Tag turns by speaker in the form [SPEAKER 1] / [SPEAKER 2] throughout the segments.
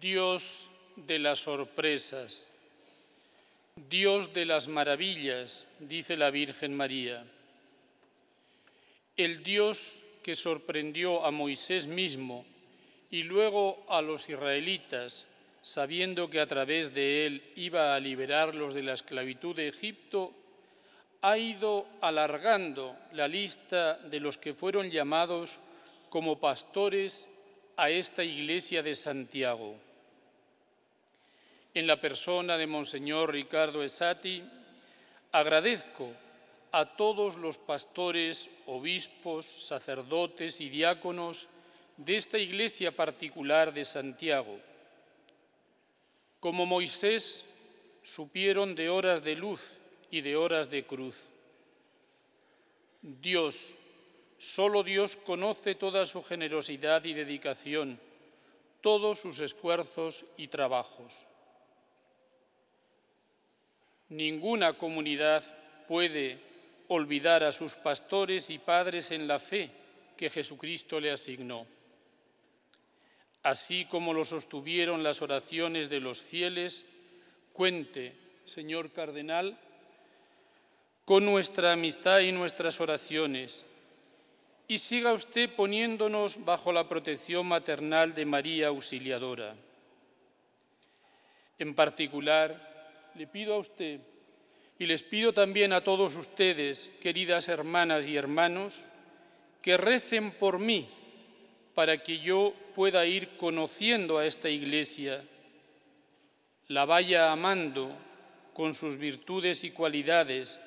[SPEAKER 1] Dios de las sorpresas, Dios de las maravillas, dice la Virgen María. El Dios que sorprendió a Moisés mismo y luego a los israelitas, sabiendo que a través de él iba a liberarlos de la esclavitud de Egipto, ha ido alargando la lista de los que fueron llamados como pastores a esta iglesia de Santiago. En la persona de Monseñor Ricardo Esati, agradezco a todos los pastores, obispos, sacerdotes y diáconos de esta iglesia particular de Santiago. Como Moisés, supieron de horas de luz y de horas de cruz. Dios, Solo Dios conoce toda su generosidad y dedicación, todos sus esfuerzos y trabajos. Ninguna comunidad puede olvidar a sus pastores y padres en la fe que Jesucristo le asignó. Así como lo sostuvieron las oraciones de los fieles, cuente, señor cardenal, con nuestra amistad y nuestras oraciones y siga usted poniéndonos bajo la protección maternal de María Auxiliadora. En particular, le pido a usted y les pido también a todos ustedes, queridas hermanas y hermanos, que recen por mí para que yo pueda ir conociendo a esta Iglesia, la vaya amando con sus virtudes y cualidades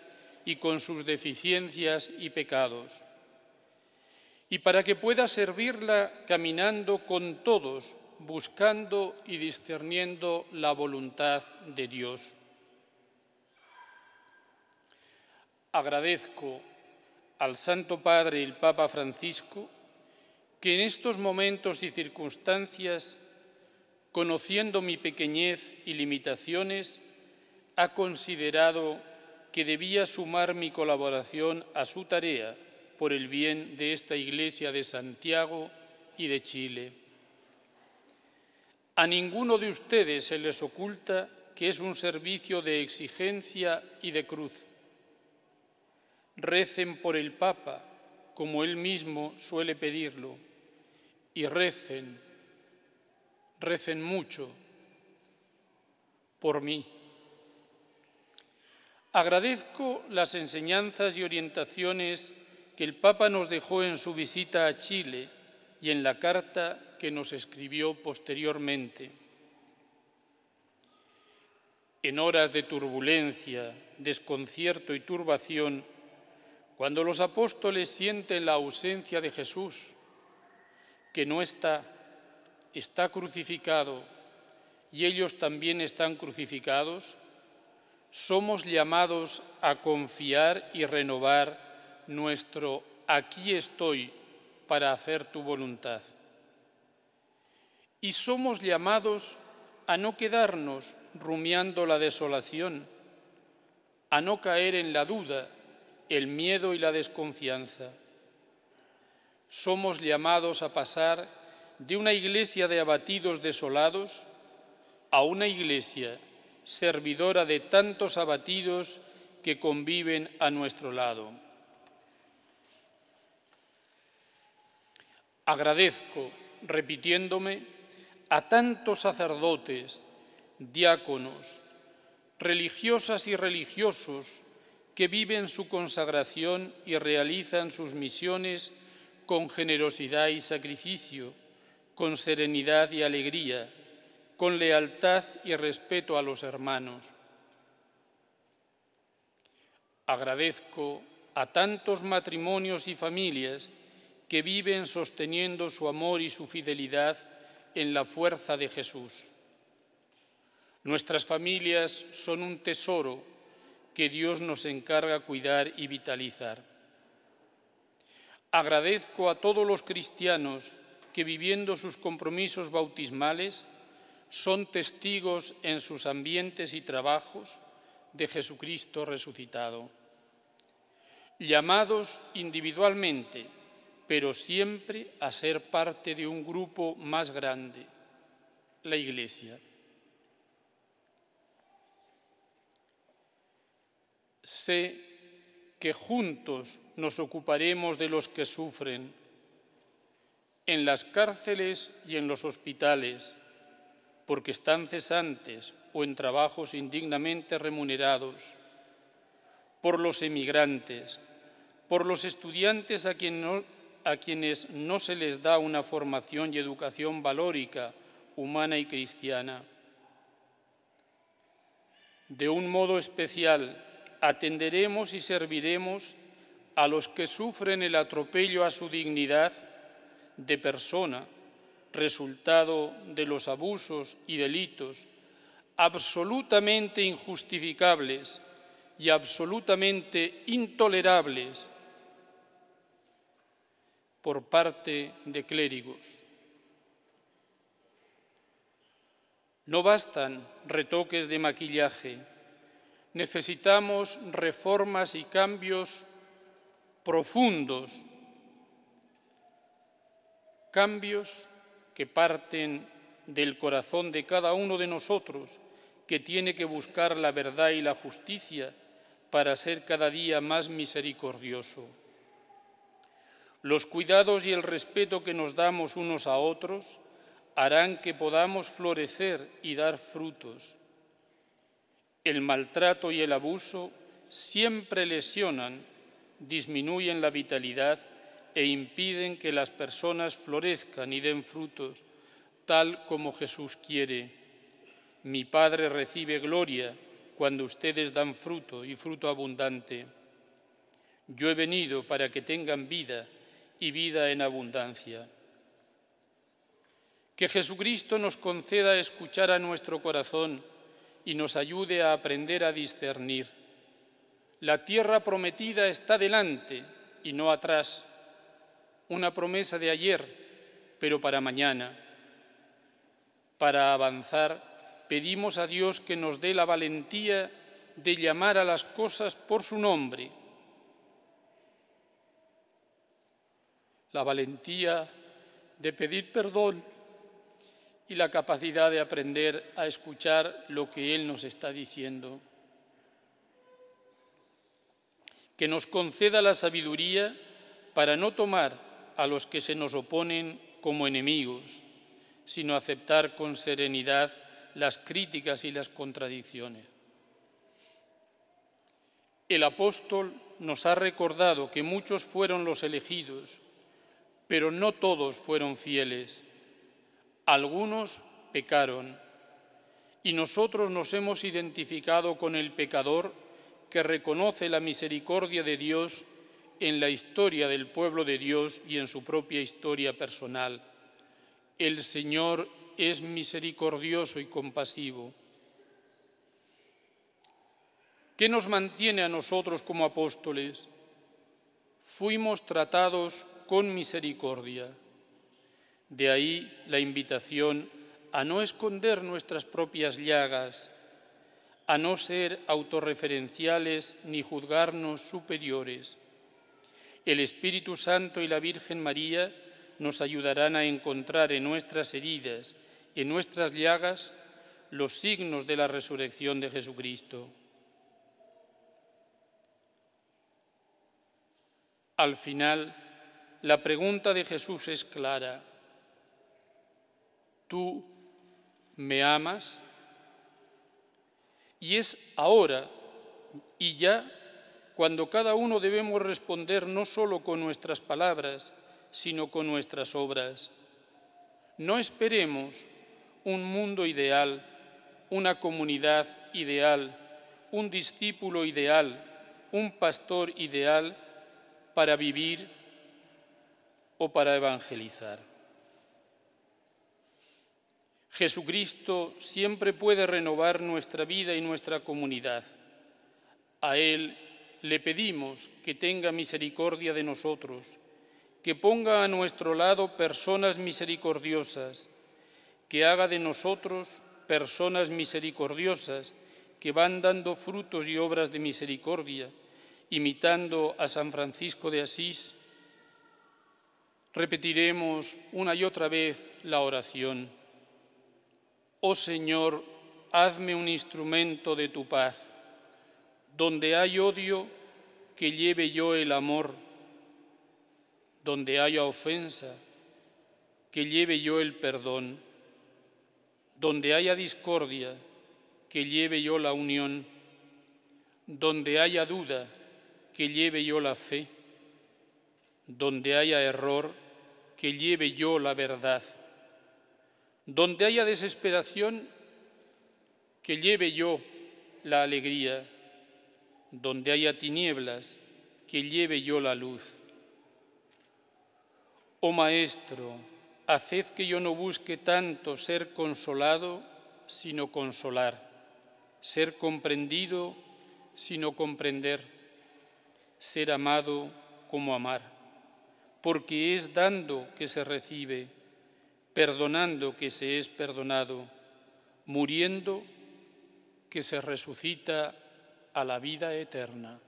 [SPEAKER 1] y con sus deficiencias y pecados y para que pueda servirla caminando con todos, buscando y discerniendo la voluntad de Dios. Agradezco al Santo Padre y el Papa Francisco que en estos momentos y circunstancias, conociendo mi pequeñez y limitaciones, ha considerado que debía sumar mi colaboración a su tarea por el bien de esta Iglesia de Santiago y de Chile. A ninguno de ustedes se les oculta que es un servicio de exigencia y de cruz. Recen por el Papa, como él mismo suele pedirlo, y recen, recen mucho por mí. Agradezco las enseñanzas y orientaciones que el Papa nos dejó en su visita a Chile y en la carta que nos escribió posteriormente. En horas de turbulencia, desconcierto y turbación, cuando los apóstoles sienten la ausencia de Jesús, que no está, está crucificado y ellos también están crucificados, somos llamados a confiar y renovar nuestro aquí estoy para hacer tu voluntad. Y somos llamados a no quedarnos rumiando la desolación, a no caer en la duda, el miedo y la desconfianza. Somos llamados a pasar de una iglesia de abatidos desolados a una iglesia servidora de tantos abatidos que conviven a nuestro lado. Agradezco, repitiéndome, a tantos sacerdotes, diáconos, religiosas y religiosos que viven su consagración y realizan sus misiones con generosidad y sacrificio, con serenidad y alegría, con lealtad y respeto a los hermanos. Agradezco a tantos matrimonios y familias que viven sosteniendo su amor y su fidelidad en la fuerza de Jesús. Nuestras familias son un tesoro que Dios nos encarga cuidar y vitalizar. Agradezco a todos los cristianos que viviendo sus compromisos bautismales son testigos en sus ambientes y trabajos de Jesucristo resucitado. Llamados individualmente pero siempre a ser parte de un grupo más grande, la Iglesia. Sé que juntos nos ocuparemos de los que sufren, en las cárceles y en los hospitales, porque están cesantes o en trabajos indignamente remunerados, por los emigrantes, por los estudiantes a, quienes no, a quienes no se les da una formación y educación valórica, humana y cristiana. De un modo especial, atenderemos y serviremos a los que sufren el atropello a su dignidad de persona, resultado de los abusos y delitos absolutamente injustificables y absolutamente intolerables por parte de clérigos. No bastan retoques de maquillaje, necesitamos reformas y cambios profundos, cambios que parten del corazón de cada uno de nosotros, que tiene que buscar la verdad y la justicia para ser cada día más misericordioso. Los cuidados y el respeto que nos damos unos a otros harán que podamos florecer y dar frutos. El maltrato y el abuso siempre lesionan, disminuyen la vitalidad e impiden que las personas florezcan y den frutos, tal como Jesús quiere. Mi Padre recibe gloria cuando ustedes dan fruto y fruto abundante. Yo he venido para que tengan vida y vida en abundancia. Que Jesucristo nos conceda escuchar a nuestro corazón y nos ayude a aprender a discernir. La tierra prometida está delante y no atrás. Una promesa de ayer, pero para mañana. Para avanzar, pedimos a Dios que nos dé la valentía de llamar a las cosas por su nombre la valentía de pedir perdón y la capacidad de aprender a escuchar lo que Él nos está diciendo. Que nos conceda la sabiduría para no tomar a los que se nos oponen como enemigos, sino aceptar con serenidad las críticas y las contradicciones. El apóstol nos ha recordado que muchos fueron los elegidos, pero no todos fueron fieles. Algunos pecaron y nosotros nos hemos identificado con el pecador que reconoce la misericordia de Dios en la historia del pueblo de Dios y en su propia historia personal. El Señor es misericordioso y compasivo. ¿Qué nos mantiene a nosotros como apóstoles? Fuimos tratados con misericordia. De ahí la invitación a no esconder nuestras propias llagas, a no ser autorreferenciales ni juzgarnos superiores. El Espíritu Santo y la Virgen María nos ayudarán a encontrar en nuestras heridas, en nuestras llagas, los signos de la resurrección de Jesucristo. Al final, la pregunta de Jesús es clara. ¿Tú me amas? Y es ahora y ya cuando cada uno debemos responder no solo con nuestras palabras, sino con nuestras obras. No esperemos un mundo ideal, una comunidad ideal, un discípulo ideal, un pastor ideal para vivir o para evangelizar. Jesucristo siempre puede renovar nuestra vida y nuestra comunidad. A Él le pedimos que tenga misericordia de nosotros, que ponga a nuestro lado personas misericordiosas, que haga de nosotros personas misericordiosas que van dando frutos y obras de misericordia, imitando a San Francisco de Asís Repetiremos una y otra vez la oración. Oh Señor, hazme un instrumento de tu paz. Donde hay odio, que lleve yo el amor. Donde haya ofensa, que lleve yo el perdón. Donde haya discordia, que lleve yo la unión. Donde haya duda, que lleve yo la fe donde haya error, que lleve yo la verdad. Donde haya desesperación, que lleve yo la alegría. Donde haya tinieblas, que lleve yo la luz. Oh Maestro, haced que yo no busque tanto ser consolado, sino consolar, ser comprendido, sino comprender, ser amado como amar porque es dando que se recibe, perdonando que se es perdonado, muriendo que se resucita a la vida eterna.